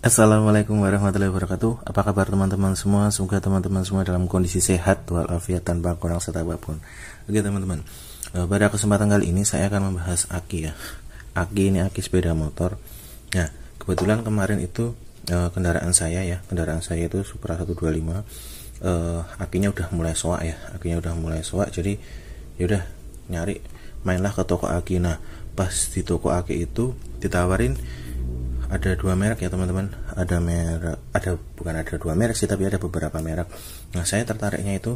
Assalamualaikum warahmatullahi wabarakatuh Apa kabar teman-teman semua Semoga teman-teman semua dalam kondisi sehat Walafiat tanpa kurang serta apapun Oke teman-teman eh, Pada kesempatan kali ini saya akan membahas aki ya Aki ini aki sepeda motor Nah kebetulan kemarin itu eh, Kendaraan saya ya Kendaraan saya itu Supra 125 eh, Akinya udah mulai soak ya Akinya udah mulai soak jadi Yaudah nyari Mainlah ke toko aki Nah pas di toko aki itu Ditawarin ada dua merek ya teman-teman ada merek ada bukan ada dua merek sih tapi ada beberapa merek nah saya tertariknya itu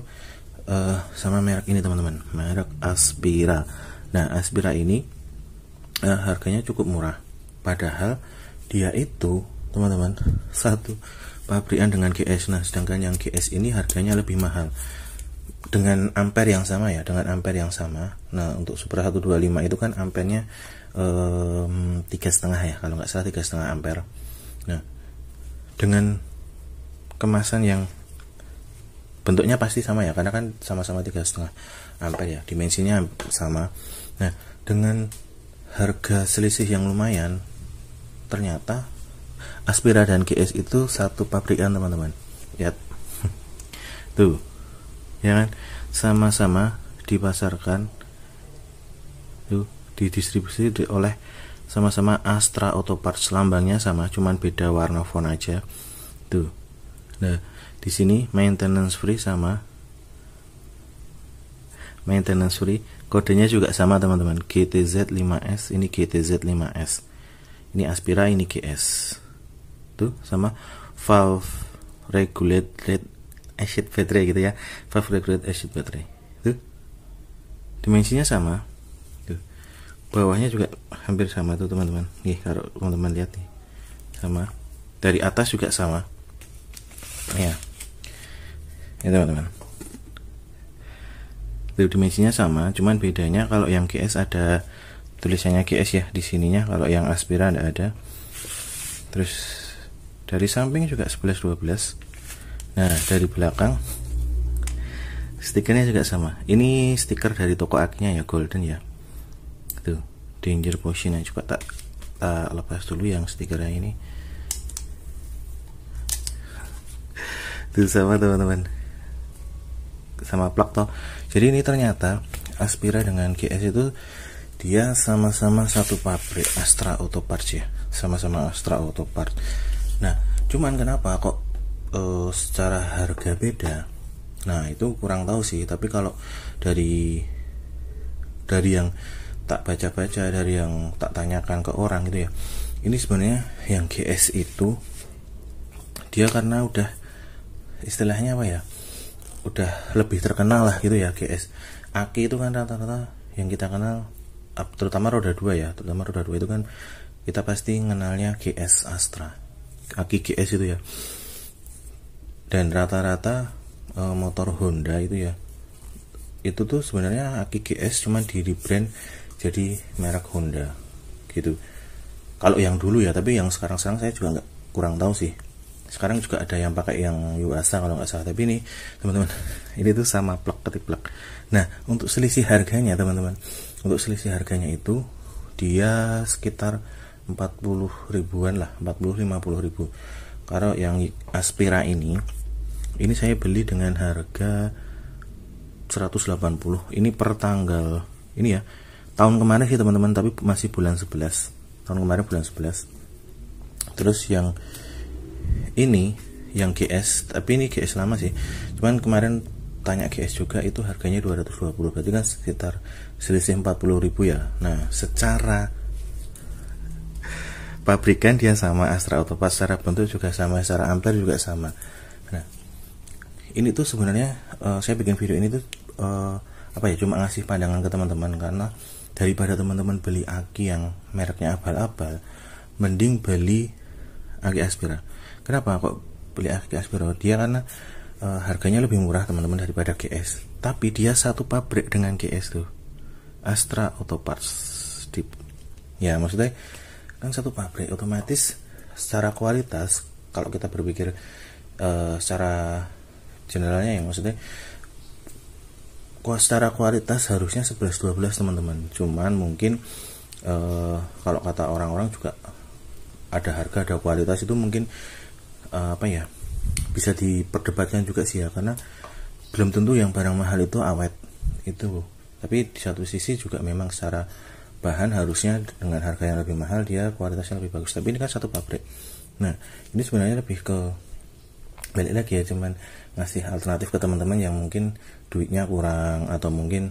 uh, sama merek ini teman-teman merek Aspira nah Aspira ini uh, harganya cukup murah padahal dia itu teman-teman satu pabrikan dengan GS nah sedangkan yang GS ini harganya lebih mahal dengan ampere yang sama ya dengan ampere yang sama nah untuk Supra 125 itu kan ampernya tiga setengah ya kalau nggak salah tiga setengah ampere nah dengan kemasan yang bentuknya pasti sama ya karena kan sama-sama tiga setengah ampere ya dimensinya sama nah dengan harga selisih yang lumayan ternyata Aspira dan GS itu satu pabrikan teman-teman lihat tuh ya kan sama-sama dipasarkan tuh didistribusi oleh sama-sama Astra Auto Parts lambangnya sama cuman beda warna font aja tuh nah di sini maintenance free sama maintenance free kodenya juga sama teman-teman GTZ5S ini GTZ5S ini Aspira ini GS tuh sama valve regulated acid battery gitu ya valve regulated acid battery tuh dimensinya sama bawahnya juga hampir sama tuh teman-teman nih kalau teman-teman lihat nih sama dari atas juga sama ya ya teman-teman itu dimensinya sama cuman bedanya kalau yang GS ada tulisannya GS ya di sininya kalau yang Aspira ada ada terus dari samping juga 11 12 nah dari belakang stikernya juga sama ini stiker dari toko aknya ya golden ya danger yang coba tak tak lepas dulu yang stikernya ini itu sama teman-teman sama plak toh jadi ini ternyata Aspira dengan GS itu dia sama-sama satu pabrik Astra Auto Parts ya sama-sama Astra Auto Parts nah cuman kenapa kok e, secara harga beda nah itu kurang tahu sih tapi kalau dari dari yang tak baca-baca dari yang tak tanyakan ke orang gitu ya ini sebenarnya yang GS itu dia karena udah istilahnya apa ya udah lebih terkenal lah gitu ya GS Aki itu kan rata-rata yang kita kenal terutama roda 2 ya terutama roda 2 itu kan kita pasti kenalnya GS Astra Aki GS itu ya dan rata-rata e, motor Honda itu ya itu tuh sebenarnya Aki GS cuman di rebrand jadi merek Honda gitu kalau yang dulu ya tapi yang sekarang sekarang saya juga nggak kurang tahu sih sekarang juga ada yang pakai yang Yuasa kalau nggak salah tapi ini teman-teman ini tuh sama plek ketik plek nah untuk selisih harganya teman-teman untuk selisih harganya itu dia sekitar 40 ribuan lah 40 50 ribu kalau yang Aspira ini ini saya beli dengan harga 180 ini per tanggal ini ya tahun kemarin sih teman-teman tapi masih bulan 11 tahun kemarin bulan 11 terus yang ini yang GS tapi ini GS lama sih cuman kemarin tanya GS juga itu harganya 220 berarti kan sekitar selisih 40 ribu ya nah secara pabrikan dia sama Astra Autopass secara bentuk juga sama secara ampere juga sama nah ini tuh sebenarnya uh, saya bikin video ini tuh uh, apa ya cuma ngasih pandangan ke teman-teman karena daripada teman-teman beli aki yang mereknya abal-abal mending beli aki aspira kenapa kok beli aki aspira dia karena e, harganya lebih murah teman-teman daripada GS tapi dia satu pabrik dengan GS tuh Astra Auto Parts Deep. ya maksudnya kan satu pabrik otomatis secara kualitas kalau kita berpikir e, secara generalnya ya maksudnya secara kualitas harusnya 11 12 teman-teman cuman mungkin uh, kalau kata orang-orang juga ada harga ada kualitas itu mungkin uh, apa ya bisa diperdebatkan juga sih ya karena belum tentu yang barang mahal itu awet itu tapi di satu sisi juga memang secara bahan harusnya dengan harga yang lebih mahal dia kualitasnya lebih bagus tapi ini kan satu pabrik nah ini sebenarnya lebih ke balik lagi ya cuman ngasih alternatif ke teman-teman yang mungkin duitnya kurang atau mungkin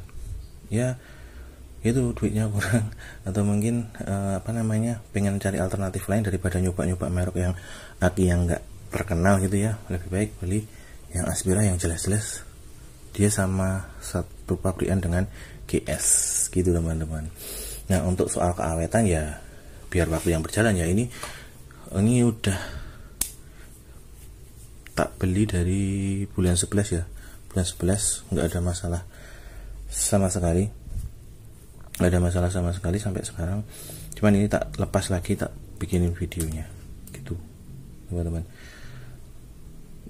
ya itu duitnya kurang atau mungkin uh, apa namanya pengen cari alternatif lain daripada nyoba-nyoba merek yang aki yang nggak terkenal gitu ya lebih baik beli yang Aspira yang jelas-jelas dia sama satu pabrikan dengan GS gitu teman-teman nah untuk soal keawetan ya biar waktu yang berjalan ya ini ini udah tak beli dari bulan 11 ya bulan 11 nggak ada masalah sama sekali nggak ada masalah sama sekali sampai sekarang cuman ini tak lepas lagi tak bikinin videonya gitu teman-teman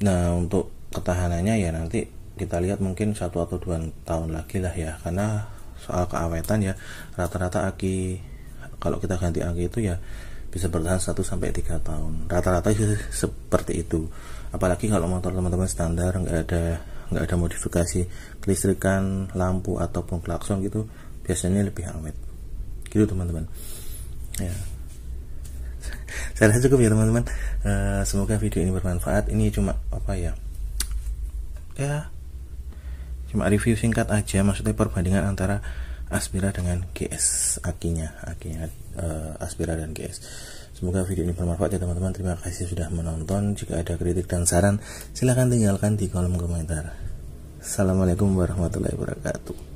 nah untuk ketahanannya ya nanti kita lihat mungkin satu atau dua tahun lagi lah ya karena soal keawetan ya rata-rata aki kalau kita ganti aki itu ya bisa bertahan 1 sampai 3 tahun. Rata-rata seperti itu. Apalagi kalau motor teman-teman standar nggak ada nggak ada modifikasi kelistrikan, lampu ataupun klakson gitu, biasanya lebih awet. Gitu teman-teman. Ya. Saya rasa cukup ya teman-teman. Uh, semoga video ini bermanfaat. Ini cuma apa ya? Ya. Cuma review singkat aja maksudnya perbandingan antara Aspira dengan GS akinya akinya uh, Aspira dan GS Semoga video ini bermanfaat ya teman-teman. Terima kasih sudah menonton. Jika ada kritik dan saran, silahkan tinggalkan di kolom komentar. Assalamualaikum warahmatullahi wabarakatuh.